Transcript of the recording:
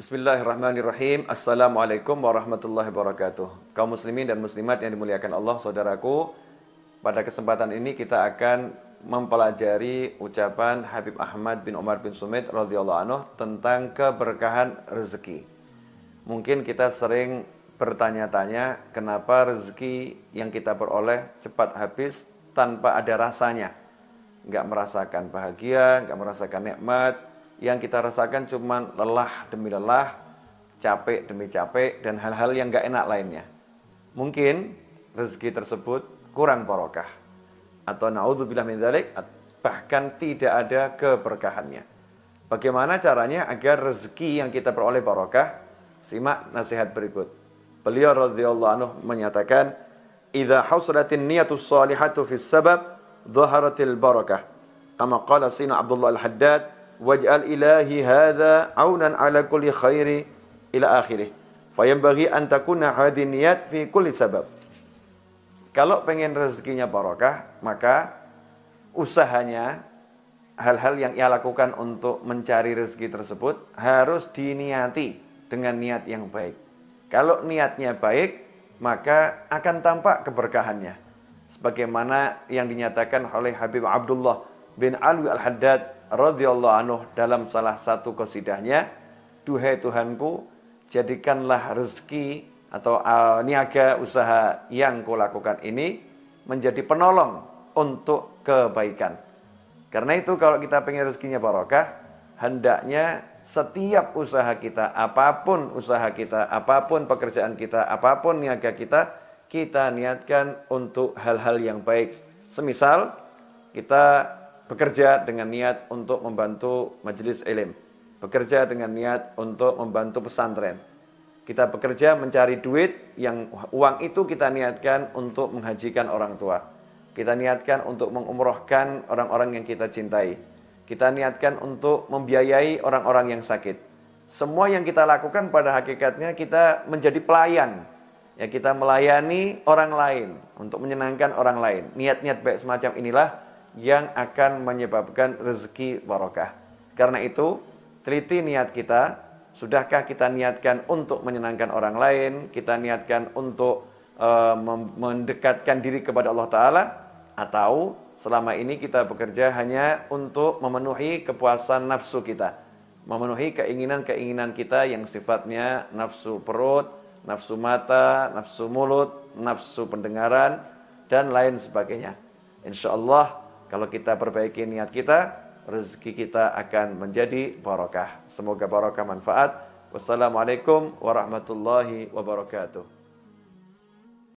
Bismillahirrahmanirrahim. Assalamualaikum warahmatullahi wabarakatuh. Kaum muslimin dan muslimat yang dimuliakan Allah, saudaraku, pada kesempatan ini kita akan mempelajari ucapan Habib Ahmad bin Umar bin Sumit radhiyallahu anhu tentang keberkahan rezeki. Mungkin kita sering bertanya-tanya kenapa rezeki yang kita peroleh cepat habis tanpa ada rasanya. Gak merasakan bahagia, gak merasakan nikmat, yang kita rasakan cuma lelah demi lelah, capek demi capek, dan hal-hal yang gak enak lainnya. Mungkin rezeki tersebut kurang barokah. Atau na'udzubillah min dzalik, bahkan tidak ada keberkahannya. Bagaimana caranya agar rezeki yang kita peroleh barokah? Simak nasihat berikut. Beliau radhiyallahu anhu menyatakan, "Idza hasalatin niyatus salihatu fis sabab, dhaharatil barakah." Kama qala Sina Abdullah Al-Haddad waj'al ilahi hadha aunan ala kulli khairi ila akhirih. Fayambaghi an takuna hadhi niat fi kulli sabab. Kalau pengen rezekinya barokah, maka usahanya hal-hal yang ia lakukan untuk mencari rezeki tersebut harus diniati dengan niat yang baik. Kalau niatnya baik, maka akan tampak keberkahannya. Sebagaimana yang dinyatakan oleh Habib Abdullah bin Alwi Al-Haddad radhiyallahu anhu dalam salah satu kosidahnya, Duhai Tuhanku, jadikanlah rezeki atau uh, niaga usaha yang lakukan ini menjadi penolong untuk kebaikan. Karena itu kalau kita pengen rezekinya barokah, hendaknya setiap usaha kita, apapun usaha kita, apapun pekerjaan kita, apapun niaga kita, kita niatkan untuk hal-hal yang baik. Semisal kita bekerja dengan niat untuk membantu majelis ilim, bekerja dengan niat untuk membantu pesantren. Kita bekerja mencari duit yang uang itu kita niatkan untuk menghajikan orang tua. Kita niatkan untuk mengumrohkan orang-orang yang kita cintai. Kita niatkan untuk membiayai orang-orang yang sakit. Semua yang kita lakukan pada hakikatnya kita menjadi pelayan. Ya kita melayani orang lain untuk menyenangkan orang lain. Niat-niat baik semacam inilah yang akan menyebabkan rezeki barokah. Karena itu, teliti niat kita, sudahkah kita niatkan untuk menyenangkan orang lain, kita niatkan untuk uh, mendekatkan diri kepada Allah Ta'ala, atau selama ini kita bekerja hanya untuk memenuhi kepuasan nafsu kita, memenuhi keinginan-keinginan kita yang sifatnya nafsu perut, nafsu mata, nafsu mulut, nafsu pendengaran, dan lain sebagainya. Insya Allah kalau kita perbaiki niat kita, rezeki kita akan menjadi barokah. Semoga barokah manfaat. Wassalamualaikum warahmatullahi wabarakatuh.